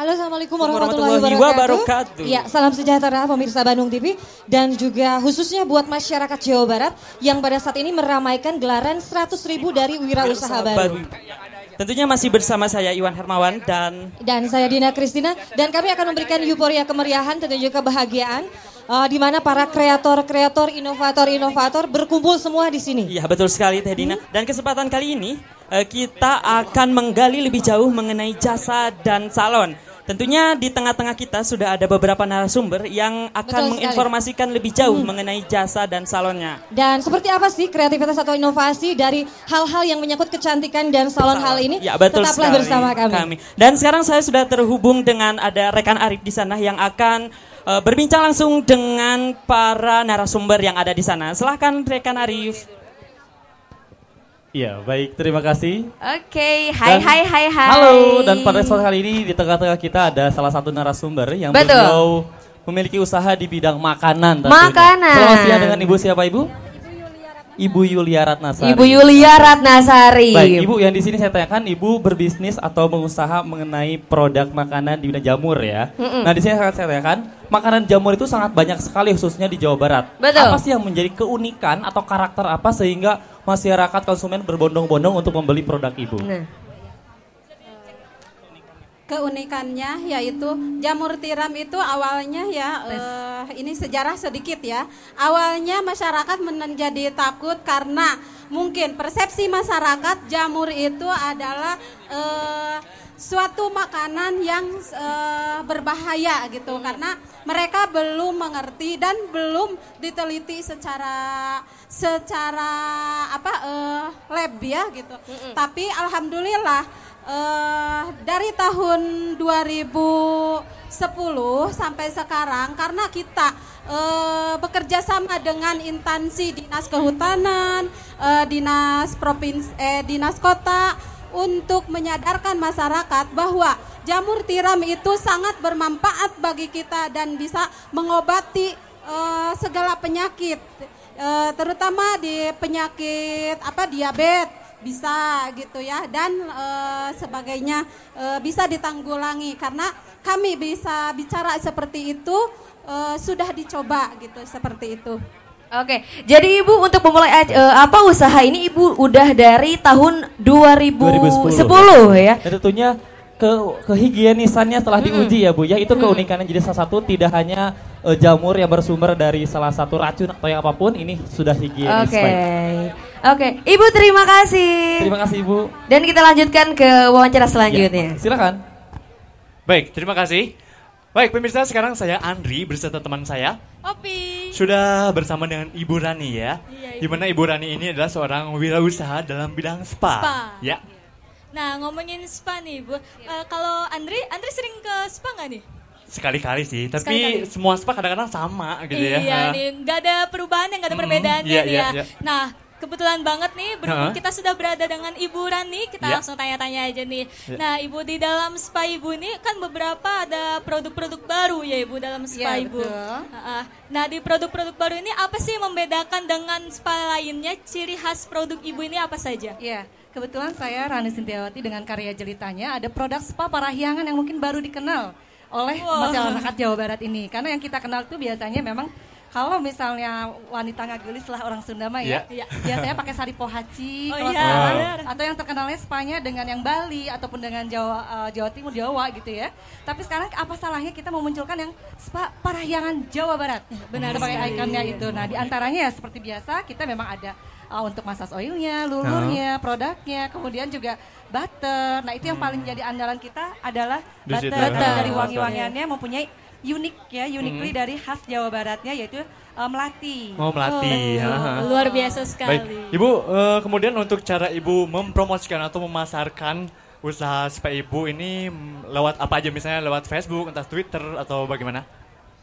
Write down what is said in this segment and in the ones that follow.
Assalamualaikum warahmatullahi, wabarakatuh. Ya, salam sejahtera pemirsa Bandung TV dan juga khususnya buat masyarakat Jawa Barat yang pada saat ini meramaikan gelaran 100 ribu dari Wirausaha Baru. Tentunya masih bersama saya Iwan Hermawan dan dan saya Dina Kristina dan kami akan memberikan euforia kemeriahan dan juga kebahagiaan uh, di mana para kreator-kreator, inovator-inovator berkumpul semua di sini. Iya, betul sekali Teh Dina. Hmm? Dan kesempatan kali ini uh, kita akan menggali lebih jauh mengenai jasa dan salon. Tentunya di tengah-tengah kita sudah ada beberapa narasumber yang akan menginformasikan lebih jauh hmm. mengenai jasa dan salonnya. Dan seperti apa sih kreativitas atau inovasi dari hal-hal yang menyangkut kecantikan dan salon, hal ini? Ya, betul Tetaplah sekali. bersama kami. kami. Dan sekarang saya sudah terhubung dengan ada rekan Arif di sana yang akan uh, berbincang langsung dengan para narasumber yang ada di sana. Silahkan rekan Arif. Iya, baik. Terima kasih. Oke, okay, hai dan, hai hai hai. Halo, dan pada kesempatan kali ini di tengah-tengah kita ada salah satu narasumber yang beliau memiliki usaha di bidang makanan tentunya. Makanan. Selamat siang dengan Ibu siapa Ibu? Ibu Yulia Ratnasari. Ibu Yulia Ratnasari. Baik, Ibu yang di sini saya tanyakan, Ibu berbisnis atau mengusaha mengenai produk makanan di bidang jamur ya. Mm-mm. Nah, di sini saya tanyakan, makanan jamur itu sangat banyak sekali khususnya di Jawa Barat. Betul. Apa sih yang menjadi keunikan atau karakter apa sehingga masyarakat konsumen berbondong-bondong untuk membeli produk Ibu? Nah. Keunikannya yaitu jamur tiram itu awalnya ya uh, ini sejarah sedikit ya. Awalnya masyarakat menjadi takut karena mungkin persepsi masyarakat jamur itu adalah uh, suatu makanan yang uh, berbahaya gitu hmm. karena mereka belum mengerti dan belum diteliti secara secara apa uh, lab ya gitu. Hmm. Tapi alhamdulillah uh, dari tahun 2010 sampai sekarang karena kita uh, bekerja sama dengan instansi dinas kehutanan, uh, dinas provinsi eh dinas kota untuk menyadarkan masyarakat bahwa jamur tiram itu sangat bermanfaat bagi kita dan bisa mengobati uh, segala penyakit uh, terutama di penyakit apa diabetes bisa gitu ya dan uh, sebagainya bisa ditanggulangi karena kami bisa bicara seperti itu sudah dicoba gitu seperti itu. Oke, jadi Ibu untuk memulai uh, eh, apa usaha ini Ibu udah dari tahun 2010, 2010 ya. Nah, tentunya ke kehigienisannya telah hmm diuji ya Bu ya. Itu hmm keunikannya jadi salah satu tidak hanya uh, jamur yang bersumber dari salah satu racun atau yang apapun ini sudah higienis. Oke. Oke, Ibu terima kasih. Terima kasih Ibu. Dan kita lanjutkan ke wawancara selanjutnya. Ya, silakan. Baik, terima kasih. Baik pemirsa, sekarang saya Andri berserta teman saya Opi sudah bersama dengan Ibu Rani ya. Iya, ibu. Dimana Ibu Rani ini adalah seorang wirausaha dalam bidang spa. Spa. Ya. Iya. Nah ngomongin spa nih Bu, iya. uh, kalau Andri, Andri sering ke spa nggak nih? Sekali-kali sih, tapi Sekali -kali. semua spa kadang-kadang sama gitu ya. Iya, iya, iya, ya. Iya nih, nggak ada perubahan yang nggak ada hmm, perbedaan iya, ya. Iya, iya. Nah kebetulan banget nih berhubung uh -huh. kita sudah berada dengan Ibu Rani, kita yeah. langsung tanya-tanya aja nih. Yeah. Nah, Ibu di dalam spa Ibu nih kan beberapa ada produk-produk baru ya Ibu dalam iya, spa yeah, Ibu. Betul. nah, di produk-produk baru ini apa sih membedakan dengan spa lainnya? Ciri khas produk Ibu ini apa saja? Iya. Yeah. Kebetulan saya Rani Sintiawati dengan karya jelitanya ada produk spa parahyangan yang mungkin baru dikenal oleh wow. masyarakat Jawa Barat ini. Karena yang kita kenal tuh biasanya memang kalau misalnya wanita nggak ngagelis lah orang Sunda mah ya, yeah. biasanya pakai sari pohaci. Oh, iya. atau yang terkenalnya Spanya dengan yang Bali ataupun dengan Jawa uh, Jawa Timur Jawa gitu ya. Tapi sekarang apa salahnya kita memunculkan yang spa parahyangan Jawa Barat? Iya, benar sebagai ikonnya itu. Nah, diantaranya ya seperti biasa kita memang ada uh, untuk massage oilnya, lulurnya, uh. produknya, kemudian juga butter. Nah itu yang hmm. paling jadi andalan kita adalah butter, nah, butter. dari wangi-wangiannya mempunyai unik ya, uniquely hmm. dari khas Jawa Baratnya yaitu uh, melati. Oh melati, oh, luar biasa sekali. Baik. Ibu, uh, kemudian untuk cara ibu mempromosikan atau memasarkan usaha sepeda ibu ini mm, lewat apa aja misalnya lewat Facebook, entah Twitter atau bagaimana?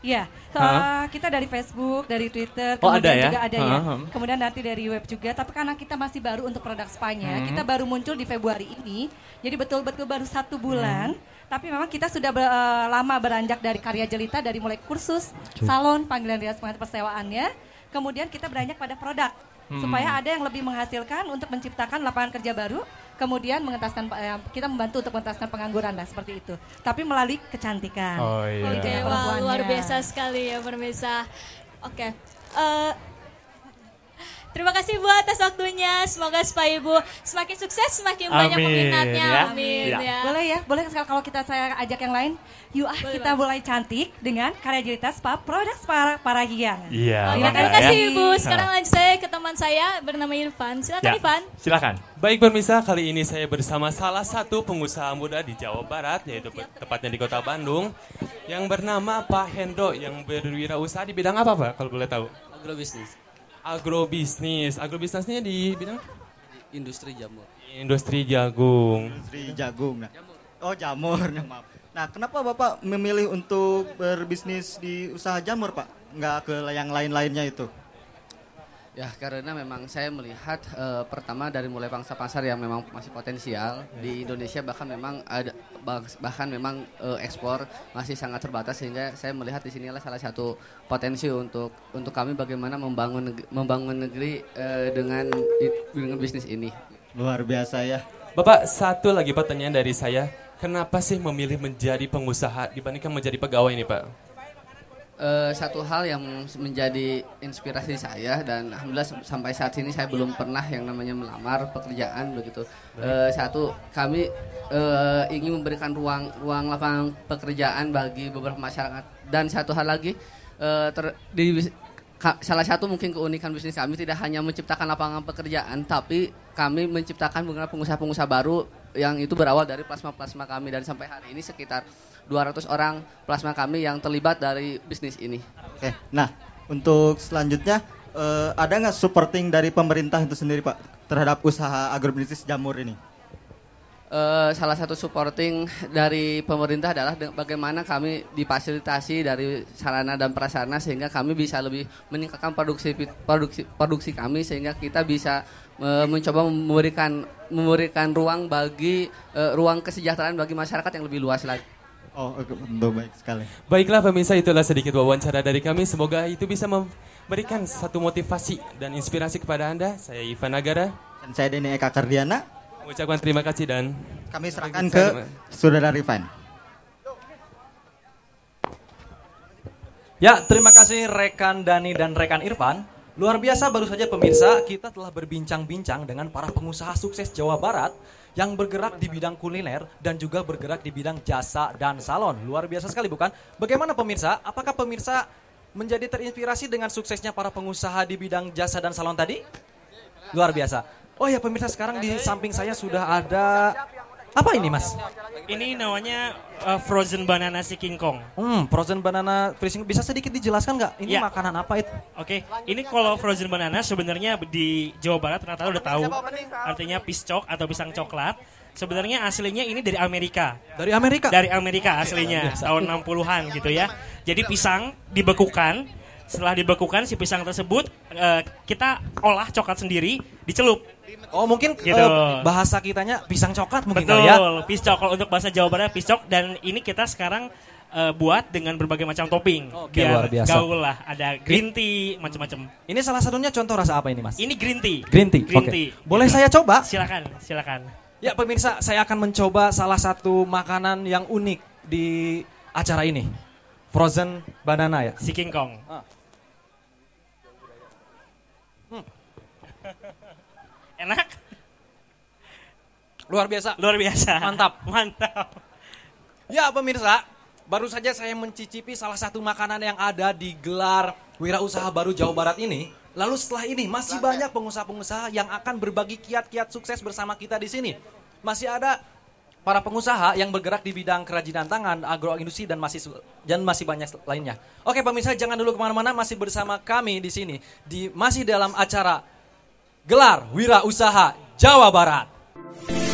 Iya, uh, kita dari Facebook, dari Twitter, oh, kemudian ada ya? juga ada ya. Kemudian nanti dari web juga, tapi karena kita masih baru untuk produk spanya, hmm. kita baru muncul di Februari ini. Jadi betul-betul baru satu hmm. bulan. Hmm. Tapi memang kita sudah ber, eh, lama beranjak dari karya jelita dari mulai kursus, Cuk. salon, panggilan rias pengantar persewaannya. Kemudian kita beranjak pada produk hmm. supaya ada yang lebih menghasilkan untuk menciptakan lapangan kerja baru kemudian mengentaskan eh, kita membantu untuk mengentaskan pengangguran lah seperti itu tapi melalui kecantikan. Oh iya. Oke, okay, wow, luar biasa sekali ya pemirsa. Oke. Okay. Uh, eh, Terima kasih Bu atas waktunya. Semoga Spa Ibu semakin sukses, semakin Amin, banyak peminatnya. Ya. Amin. Ya. ya. Boleh ya? Boleh sekarang kalau kita saya ajak yang lain. Yuk ah kita mulai cantik dengan karya cerita spa produk para para hiang. Iya. Terima ya. kasih ya. Ibu. Sekarang lanjut saya ke teman saya bernama Irfan. Silakan ya. Irfan. Silakan. Baik pemirsa, kali ini saya bersama salah satu pengusaha muda di Jawa Barat yaitu tepatnya di Kota Bandung yang bernama Pak Hendro. yang berwirausaha di bidang apa Pak kalau boleh tahu? Agrobisnis. Agrobisnis. Agrobisnisnya di bidang industri jamur. Industri jagung. Industri jagung. Nah. Oh, jamur, nah, maaf. Nah, kenapa Bapak memilih untuk berbisnis di usaha jamur, Pak? Enggak ke yang lain-lainnya itu? Ya karena memang saya melihat uh, pertama dari mulai bangsa pasar yang memang masih potensial ya. di Indonesia bahkan memang ada bahkan memang uh, ekspor masih sangat terbatas sehingga saya melihat di sinilah salah satu potensi untuk untuk kami bagaimana membangun membangun negeri uh, dengan dengan bisnis ini. Luar biasa ya. Bapak satu lagi pertanyaan dari saya, kenapa sih memilih menjadi pengusaha dibandingkan menjadi pegawai ini Pak? uh, satu hal yang menjadi inspirasi saya dan alhamdulillah sampai saat ini saya belum pernah yang namanya melamar pekerjaan begitu. Uh, satu kami uh, ingin memberikan ruang ruang lapangan pekerjaan bagi beberapa masyarakat dan satu hal lagi uh, ter, di ka, salah satu mungkin keunikan bisnis kami tidak hanya menciptakan lapangan pekerjaan tapi kami menciptakan beberapa pengusaha-pengusaha baru yang itu berawal dari plasma-plasma kami dan sampai hari ini sekitar 200 orang plasma kami yang terlibat dari bisnis ini. Oke, nah untuk selanjutnya uh, ada nggak supporting dari pemerintah itu sendiri Pak terhadap usaha agrobisnis jamur ini? Uh, salah satu supporting dari pemerintah adalah bagaimana kami difasilitasi dari sarana dan prasarana sehingga kami bisa lebih meningkatkan produksi produksi produksi kami sehingga kita bisa uh, mencoba memberikan memberikan ruang bagi uh, ruang kesejahteraan bagi masyarakat yang lebih luas lagi. Oh, baik sekali. Baiklah pemirsa, itulah sedikit wawancara dari kami. Semoga itu bisa memberikan satu motivasi dan inspirasi kepada Anda. Saya Ivan Nagara. Dan saya Deni Eka Kardiana. Mengucapkan terima kasih dan... Kami serahkan ke saudara Rifan. Ya, terima kasih rekan Dani dan rekan Irfan. Luar biasa baru saja pemirsa, kita telah berbincang-bincang dengan para pengusaha sukses Jawa Barat yang bergerak di bidang kuliner dan juga bergerak di bidang jasa dan salon. Luar biasa sekali bukan? Bagaimana pemirsa? Apakah pemirsa menjadi terinspirasi dengan suksesnya para pengusaha di bidang jasa dan salon tadi? Luar biasa. Oh ya pemirsa sekarang di samping saya sudah ada apa ini mas? Ini namanya uh, frozen banana si King Kong. Hmm, frozen banana freezing. Bisa sedikit dijelaskan nggak? Ini ya. makanan apa itu? Oke, okay. ini kalau frozen banana sebenarnya di Jawa Barat ternyata udah tahu. Artinya piscok atau pisang coklat. Sebenarnya aslinya ini dari Amerika. Dari Amerika? Dari Amerika aslinya, iya, iya. tahun 60-an gitu ya. Jadi pisang dibekukan, setelah dibekukan si pisang tersebut uh, kita olah coklat sendiri, dicelup. Oh mungkin eh, gitu. uh, bahasa kitanya pisang coklat mungkin ya? Betul, ya. pisang coklat Kalau untuk bahasa Jawa Barat coklat dan ini kita sekarang uh, buat dengan berbagai macam topping. Oke, okay, biar luar biasa. Gaul lah, ada green tea, macam-macam. Ini salah satunya contoh rasa apa ini, Mas? Ini green tea. Green tea. Green okay. tea. Boleh saya coba? Silakan, silakan. Ya, pemirsa, saya akan mencoba salah satu makanan yang unik di acara ini. Frozen banana ya. Si King Kong. Ah. Enak? Luar biasa. Luar biasa. Mantap. Mantap. Ya pemirsa, baru saja saya mencicipi salah satu makanan yang ada di gelar Wirausaha Baru Jawa Barat ini. Lalu setelah ini masih banyak pengusaha-pengusaha yang akan berbagi kiat-kiat sukses bersama kita di sini. Masih ada para pengusaha yang bergerak di bidang kerajinan tangan, agroindustri dan masih dan masih banyak lainnya. Oke pemirsa jangan dulu kemana-mana masih bersama kami di sini di masih dalam acara Gelar Wirausaha Jawa Barat.